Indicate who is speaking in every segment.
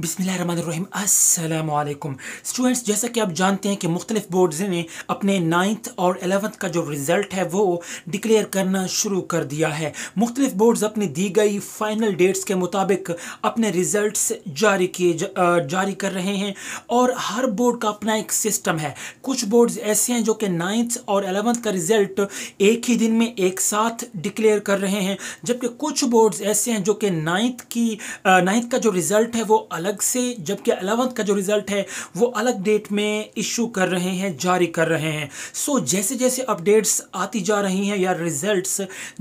Speaker 1: बिसमीम असलकुम स्टूडेंट्स जैसा कि आप जानते हैं कि मुख्तलिफ बोर्ड्स ने अपने नाइन्थ और एलेवंथ का जो रिज़ल्ट है वो डिक्लेयर करना शुरू कर दिया है मुख्तलिफ बोर्ड्स अपनी दी गई फ़ाइनल डेट्स के मुताबिक अपने रिज़ल्ट जारी किए जारी कर रहे हैं और हर बोर्ड का अपना एक सिस्टम है कुछ बोर्ड्स ऐसे हैं जो कि नाइन्थ और एलेवंथ का रिज़ल्ट एक ही दिन में एक साथ डिक्लेयर कर रहे हैं जबकि कुछ बोर्ड्स ऐसे हैं जो कि नाइन्थ की नाइन्थ का जो रिज़ल्ट है वो अलग अलग से जबकि अलेवंथ का जो रिज़ल्ट है वो अलग डेट में इशू कर रहे हैं जारी कर रहे हैं सो so, जैसे जैसे अपडेट्स आती जा रही हैं या रिज़ल्ट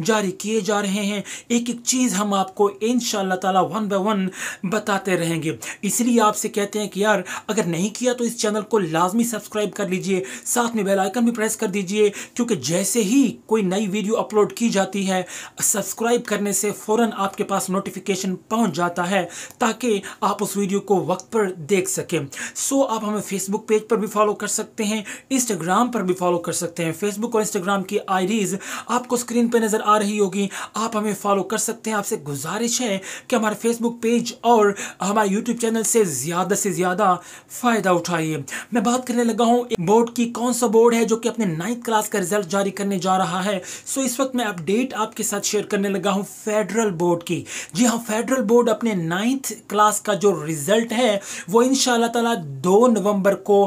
Speaker 1: जारी किए जा रहे हैं एक एक चीज़ हम आपको इन ताला वन बाय वन बताते रहेंगे इसलिए आपसे कहते हैं कि यार अगर नहीं किया तो इस चैनल को लाजमी सब्सक्राइब कर लीजिए साथ में बेल आइकन भी प्रेस कर दीजिए क्योंकि जैसे ही कोई नई वीडियो अपलोड की जाती है सब्सक्राइब करने से फ़ौर आपके पास नोटिफिकेशन पहुँच जाता है ताकि आप उस उस वीडियो को वक्त पर देख सकें सो आप हमें फेसबुक पेज पर भी फॉलो कर सकते हैं इंस्टाग्राम पर भी फॉलो कर सकते हैं फेसबुक और इंस्टाग्राम की आईडीज़ आपको स्क्रीन पर नज़र आ रही होगी आप हमें फॉलो कर सकते हैं आपसे गुजारिश है कि हमारे फेसबुक पेज और हमारे यूट्यूब चैनल से ज़्यादा से ज़्यादा फ़ायदा उठाइए मैं बात करने लगा हूँ बोर्ड की कौन सा बोर्ड है जो कि अपने नाइन्थ क्लास का रिजल्ट जारी करने जा रहा है सो इस वक्त मैं अपडेट आपके साथ शेयर करने लगा हूँ फेडरल बोर्ड की जी हाँ फेडरल बोर्ड अपने नाइन्थ क्लास का जो रिज़ल्ट है वो इन ताला दो नवंबर को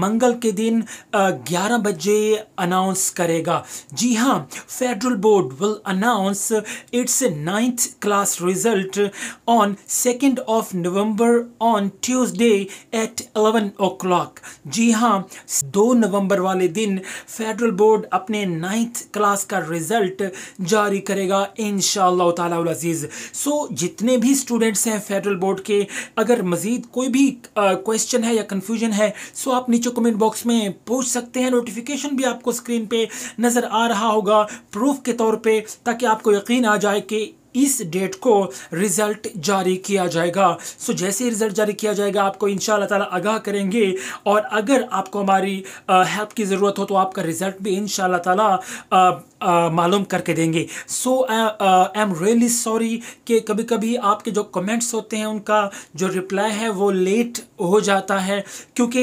Speaker 1: मंगल के दिन ग्यारह बजे अनाउंस करेगा जी हाँ federal board will announce its ninth class result on second of November on Tuesday at eleven o'clock जी हाँ दो नवंबर वाले दिन फेडरल बोर्ड अपने नाइन्थ क्लास का रिजल्ट जारी करेगा इन शाह अजीज़ सो जितने भी स्टूडेंट्स हैं फेडरल बोर्ड के अगर मज़ीद कोई भी क्वेश्चन है या कन्फ्यूजन है सो आप नीचे कमेंट बॉक्स में पूछ सकते हैं नोटिफिकेशन भी आपको स्क्रीन पर नज़र आ रहा होगा प्रूफ के तौर पर ताकि आपको यकीन आ जाए कि इस डेट को रिज़ल्ट जारी किया जाएगा सो जैसे ही रिज़ल्ट जारी किया जाएगा आपको इन ताला आगाह करेंगे और अगर आपको हमारी हेल्प की ज़रूरत हो तो आपका रिज़ल्ट भी इन ताला मालूम करके देंगे so I am really sorry कि कभी कभी आपके जो कमेंट्स होते हैं उनका जो रिप्लाई है वो लेट हो जाता है क्योंकि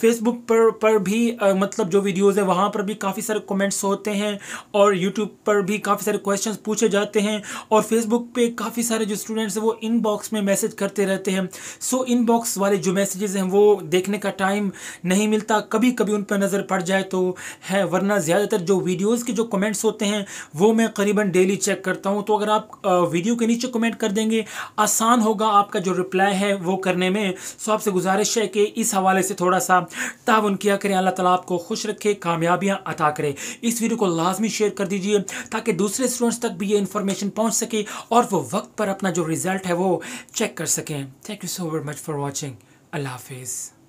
Speaker 1: फेसबुक पर पर भी आ, मतलब जो वीडियोज़ हैं वहाँ पर भी काफ़ी सारे कमेंट्स होते हैं और यूट्यूब पर भी काफ़ी सारे क्वेश्चन पूछे जाते हैं हैं और फेसबुक पे काफ़ी सारे जो स्टूडेंट्स हैं वो इनबॉक्स में मैसेज करते रहते हैं सो so, इनबॉक्स वाले जो मैसेजेस हैं वो देखने का टाइम नहीं मिलता कभी कभी उन पर नज़र पड़ जाए तो है वरना ज़्यादातर जो वीडियोज़ के जो कमेंट्स होते हैं वो मैं करीबन डेली चेक करता हूँ तो अगर आप वीडियो के नीचे कमेंट कर देंगे आसान होगा आपका जो रिप्लाई है वो करने में सो आपसे गुजारिश है कि इस हवाले से थोड़ा सा ताउन किया करें अल्लाह तला आपको खुश रखे कामयाबियाँ अता करें इस वीडियो को लाजमी शेयर कर दीजिए ताकि दूसरे स्टूडेंट्स तक भी ये इन्फॉर्मेशन सेक्शन पहुंच सके और वो वक्त पर अपना जो रिज़ल्ट है वो चेक कर सकें thank you so very much for watching अल्लाह हाफिज़